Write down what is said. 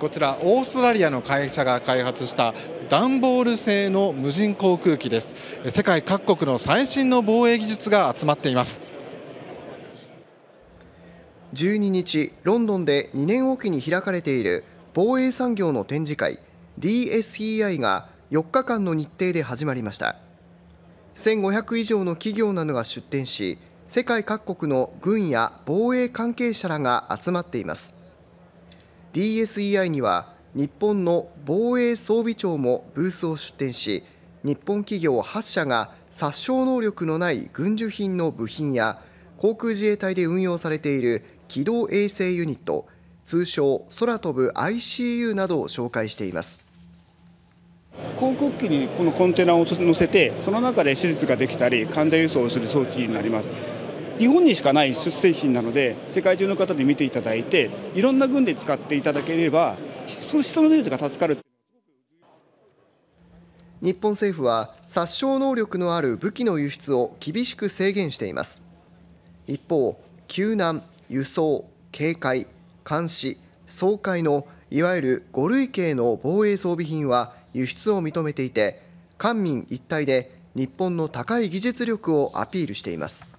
こちらオーストラリアの会社が開発した段ボール製の無人航空機です世界各国の最新の防衛技術が集まっています12日ロンドンで2年おきに開かれている防衛産業の展示会 DSEI が4日間の日程で始まりました1500以上の企業などが出展し世界各国の軍や防衛関係者らが集まっています DSEI には日本の防衛装備庁もブースを出展し日本企業8社が殺傷能力のない軍需品の部品や航空自衛隊で運用されている機動衛星ユニット通称空飛ぶ ICU などを紹介しています航空機にこのコンテナを載せてその中で手術ができたり患者輸送をする装置になります日本にしかない出製品なので世界中の方で見ていただいていろんな軍で使っていただければその人の命が助かる日本政府は殺傷能力のある武器の輸出を厳しく制限しています一方救難輸送警戒監視総会のいわゆる5類型の防衛装備品は輸出を認めていて官民一体で日本の高い技術力をアピールしています